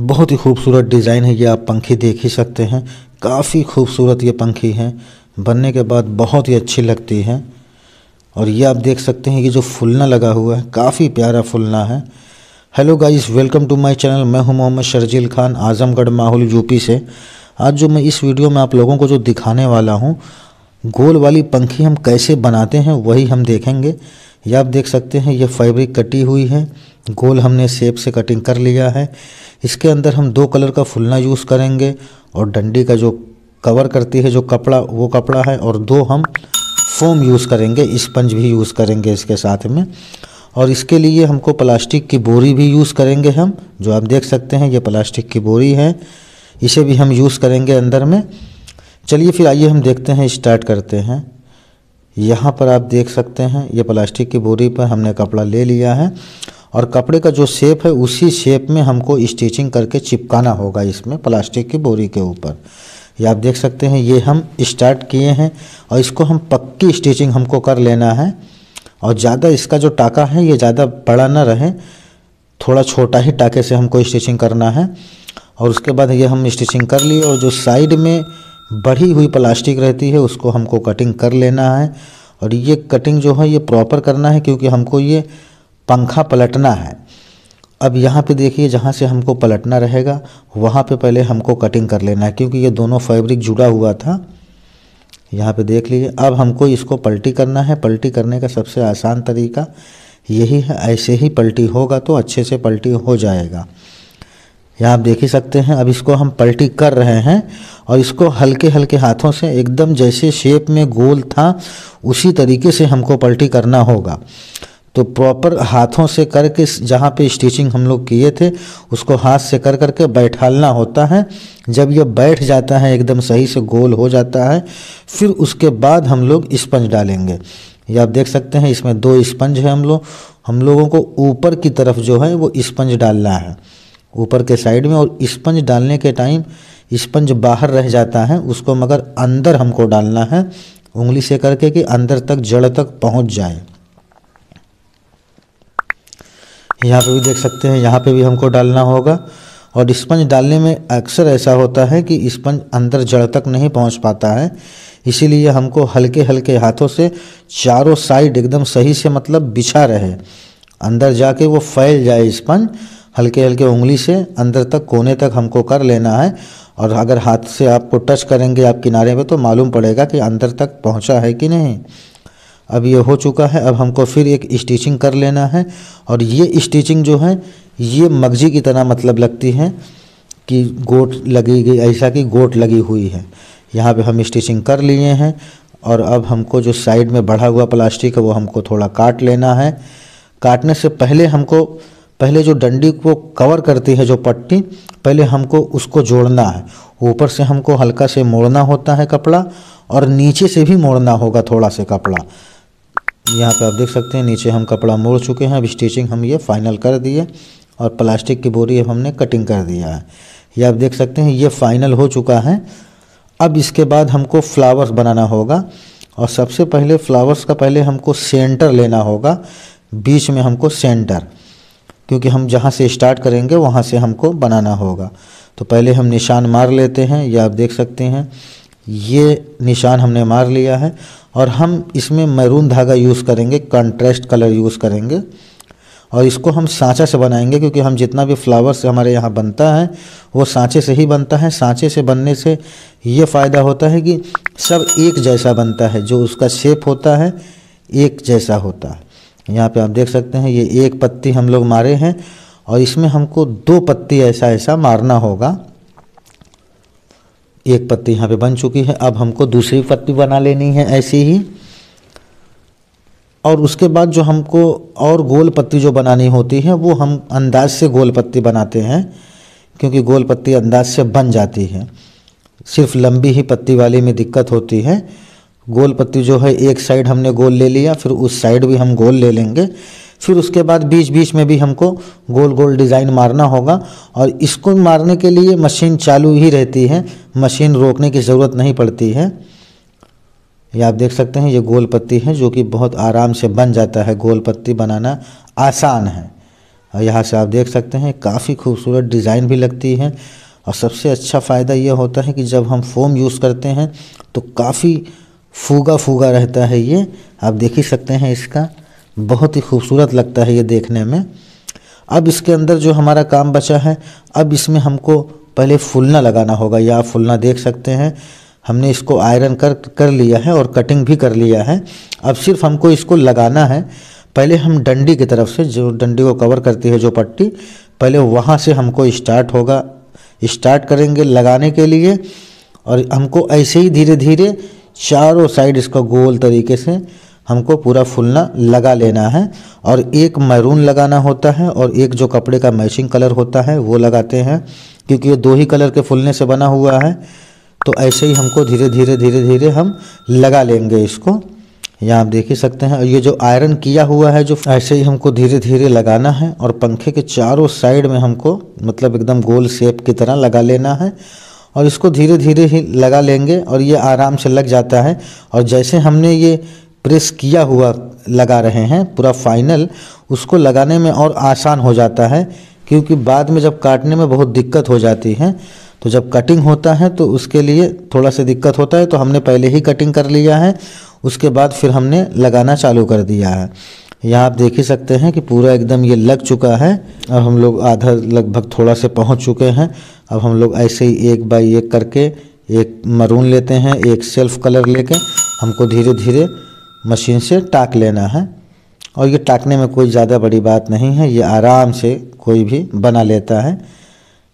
बहुत ही खूबसूरत डिज़ाइन है ये आप पंखी देख ही सकते हैं काफ़ी खूबसूरत ये पंखी है बनने के बाद बहुत ही अच्छी लगती है और ये आप देख सकते हैं ये जो फुलना लगा हुआ है काफ़ी प्यारा फुलना है hello guys welcome to my channel मैं हूं मोहम्मद शर्जील खान आजमगढ़ माहौल यूपी से आज जो मैं इस वीडियो में आप लोगों को जो दिखाने वाला हूँ गोल वाली पंखी हम कैसे बनाते हैं वही हम देखेंगे ये आप देख सकते हैं ये फैब्रिक कटी हुई है गोल हमने सेप से कटिंग कर लिया है इसके अंदर हम दो कलर का फुलना यूज़ करेंगे और डंडी का जो कवर करती है जो कपड़ा वो कपड़ा है और दो हम फोम यूज़ करेंगे स्पंज भी यूज़ करेंगे इसके साथ में और इसके लिए हमको प्लास्टिक की बोरी भी यूज़ करेंगे हम जो आप देख सकते हैं ये प्लास्टिक की बोरी है इसे भी हम यूज़ करेंगे अंदर में चलिए फिर आइए हम देखते हैं स्टार्ट करते हैं यहाँ पर आप देख सकते हैं ये प्लास्टिक की बोरी पर हमने कपड़ा ले लिया है और कपड़े का जो शेप है उसी शेप में हमको स्टिचिंग करके चिपकाना होगा इसमें प्लास्टिक की बोरी के ऊपर ये आप देख सकते हैं ये हम स्टार्ट किए हैं और इसको हम पक्की स्टिचिंग हमको कर लेना है और ज़्यादा इसका जो टाका है ये ज़्यादा बड़ा ना रहे थोड़ा छोटा ही टाके से हमको स्टिचिंग करना है और उसके बाद ये हम स्टिचिंग कर लिए और जो साइड में बढ़ी हुई प्लास्टिक रहती है उसको हमको कटिंग कर लेना है और ये कटिंग जो है ये प्रॉपर करना है क्योंकि हमको ये पंखा पलटना है अब यहाँ पे देखिए जहाँ से हमको पलटना रहेगा वहाँ पे पहले हमको कटिंग कर लेना है क्योंकि ये दोनों फैब्रिक जुड़ा हुआ था यहाँ पे देख लीजिए अब हमको इसको पलटी करना है पलटी करने का सबसे आसान तरीका यही है ऐसे ही पलटी होगा तो अच्छे से पलटी हो जाएगा यहाँ आप देख ही सकते हैं अब इसको हम पलटी कर रहे हैं और इसको हल्के हल्के हाथों से एकदम जैसे शेप में गोल था उसी तरीके से हमको पलटी करना होगा तो प्रॉपर हाथों से करके जहाँ पे स्टिचिंग हम लोग किए थे उसको हाथ से कर करके बैठालना होता है जब यह बैठ जाता है एकदम सही से गोल हो जाता है फिर उसके बाद हम लोग स्पंज डालेंगे ये आप देख सकते हैं इसमें दो स्पंज है हम लोग हम लोगों को ऊपर की तरफ जो है वो स्पंज डालना है ऊपर के साइड में और स्पंज डालने के टाइम स्पंज बाहर रह जाता है उसको मगर अंदर हमको डालना है उंगली से करके कि अंदर तक जड़ तक पहुँच जाए यहाँ पे भी देख सकते हैं यहाँ पे भी हमको डालना होगा और स्पंज डालने में अक्सर ऐसा होता है कि स्पंज अंदर जड़ तक नहीं पहुँच पाता है इसीलिए हमको हल्के हल्के हाथों से चारों साइड एकदम सही से मतलब बिछा रहे अंदर जाके वो फैल जाए स्पंज हल्के हल्के उंगली से अंदर तक कोने तक हमको कर लेना है और अगर हाथ से आपको टच करेंगे आप किनारे पे तो मालूम पड़ेगा कि अंदर तक पहुंचा है कि नहीं अब ये हो चुका है अब हमको फिर एक स्टिचिंग कर लेना है और ये स्टिचिंग जो है ये मगजी की तरह मतलब लगती है कि गोट लगी गई ऐसा कि गोट लगी हुई है यहाँ पे हम स्टिचिंग कर लिए हैं और अब हमको जो साइड में बढ़ा हुआ प्लास्टिक है वो हमको थोड़ा काट लेना है काटने से पहले हमको पहले जो डंडी को कवर करती है जो पट्टी पहले हमको उसको जोड़ना है ऊपर से हमको हल्का से मोड़ना होता है कपड़ा और नीचे से भी मोड़ना होगा थोड़ा से कपड़ा यहाँ पे आप देख सकते हैं नीचे हम कपड़ा मोड़ चुके हैं अब स्टिचिंग हम ये फाइनल कर दिए और प्लास्टिक की बोरी अब हमने कटिंग कर दिया है ये आप देख सकते हैं ये फाइनल हो चुका है अब इसके बाद हमको फ्लावर्स बनाना होगा और सबसे पहले फ्लावर्स का पहले हमको सेंटर लेना होगा बीच में हमको सेंटर क्योंकि हम जहाँ से स्टार्ट करेंगे वहाँ से हमको बनाना होगा तो पहले हम निशान मार लेते हैं यह आप देख सकते हैं ये निशान हमने मार लिया है और हम इसमें मैरून धागा यूज़ करेंगे कंट्रेस्ट कलर यूज़ करेंगे और इसको हम सांचा से बनाएंगे क्योंकि हम जितना भी फ्लावर्स हमारे यहाँ बनता है वो सांचे से ही बनता है सांचे से बनने से ये फ़ायदा होता है कि सब एक जैसा बनता है जो उसका शेप होता है एक जैसा होता है यहाँ पे आप देख सकते हैं ये एक पत्ती हम लोग मारे हैं और इसमें हमको दो पत्ती ऐसा ऐसा मारना होगा एक पत्ती यहाँ पे बन चुकी है अब हमको दूसरी पत्ती बना लेनी है ऐसे ही और उसके बाद जो हमको और गोल पत्ती जो बनानी होती है वो हम अंदाज से गोल पत्ती बनाते हैं क्योंकि गोल पत्ती अंदाज से बन जाती है सिर्फ लंबी ही पत्ती वाली में दिक्कत होती है गोल पत्ती जो है एक साइड हमने गोल ले लिया फिर उस साइड भी हम गोल ले लेंगे फिर उसके बाद बीच बीच में भी हमको गोल गोल डिज़ाइन मारना होगा और इसको मारने के लिए मशीन चालू ही रहती है मशीन रोकने की ज़रूरत नहीं पड़ती है ये आप देख सकते हैं ये गोल पत्ती है जो कि बहुत आराम से बन जाता है गोल पत्ती बनाना आसान है और यहाँ से आप देख सकते हैं काफ़ी खूबसूरत डिज़ाइन भी लगती है और सबसे अच्छा फ़ायदा ये होता है कि जब हम फोम यूज़ करते हैं तो काफ़ी फूगा फूगा रहता है ये आप देख ही सकते हैं इसका बहुत ही खूबसूरत लगता है ये देखने में अब इसके अंदर जो हमारा काम बचा है अब इसमें हमको पहले फुलना लगाना होगा या फुलना देख सकते हैं हमने इसको आयरन कर कर लिया है और कटिंग भी कर लिया है अब सिर्फ हमको इसको लगाना है पहले हम डंडी की तरफ से जो डंडी को कवर करती है जो पट्टी पहले वहाँ से हमको स्टार्ट होगा स्टार्ट करेंगे लगाने के लिए और हमको ऐसे ही धीरे धीरे चारों साइड इसका गोल तरीके से हमको पूरा फुलना लगा लेना है और एक मैरून लगाना होता है और एक जो कपड़े का मैचिंग कलर होता है वो लगाते हैं क्योंकि ये दो ही कलर के फुलने से बना हुआ है तो ऐसे ही हमको धीरे धीरे धीरे धीरे हम लगा लेंगे इसको यहाँ आप देख ही सकते हैं और ये जो आयरन किया हुआ है जो ऐसे ही हमको धीरे धीरे लगाना है और पंखे के चारों साइड में हमको मतलब एकदम गोल शेप की तरह लगा लेना है और इसको धीरे धीरे ही लगा लेंगे और ये आराम से लग जाता है और जैसे हमने ये प्रेस किया हुआ लगा रहे हैं पूरा फाइनल उसको लगाने में और आसान हो जाता है क्योंकि बाद में जब काटने में बहुत दिक्कत हो जाती है तो जब कटिंग होता है तो उसके लिए थोड़ा सा दिक्कत होता है तो हमने पहले ही कटिंग कर लिया है उसके बाद फिर हमने लगाना चालू कर दिया है यहाँ आप देख ही सकते हैं कि पूरा एकदम ये लग चुका है अब हम लोग आधा लगभग थोड़ा से पहुँच चुके हैं अब हम लोग ऐसे ही एक बाई एक करके एक मरून लेते हैं एक सेल्फ कलर लेके हमको धीरे धीरे मशीन से टाक लेना है और ये टाकने में कोई ज़्यादा बड़ी बात नहीं है ये आराम से कोई भी बना लेता है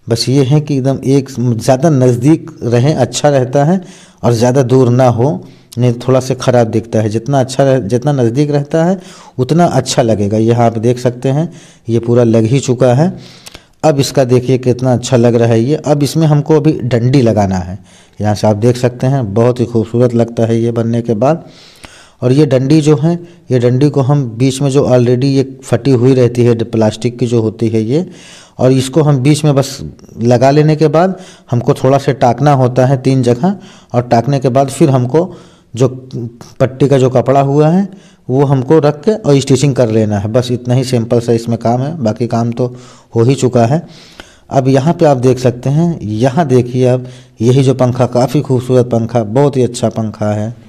बस ये है कि एकदम एक ज़्यादा नज़दीक रहें अच्छा रहता है और ज़्यादा दूर ना हो नहीं तो थोड़ा सा ख़राब दिखता है जितना अच्छा रह जितना नज़दीक रहता है उतना अच्छा लगेगा यहाँ आप देख सकते हैं ये पूरा लग ही चुका है अब इसका देखिए कितना अच्छा लग रहा है ये अब इसमें हमको अभी डंडी लगाना है यहाँ से आप देख सकते हैं बहुत ही खूबसूरत लगता है ये बनने के बाद और ये डंडी जो है ये डंडी को हम बीच में जो ऑलरेडी ये फटी हुई रहती है प्लास्टिक की जो होती है ये और इसको हम बीच में बस लगा लेने के बाद हमको थोड़ा सा टाकना होता है तीन जगह और टाकने के बाद फिर हमको जो पट्टी का जो कपड़ा हुआ है वो हमको रख के और स्टिचिंग कर लेना है बस इतना ही सिंपल सा इसमें काम है बाकी काम तो हो ही चुका है अब यहाँ पे आप देख सकते हैं यहाँ देखिए अब यही जो पंखा काफ़ी खूबसूरत पंखा बहुत ही अच्छा पंखा है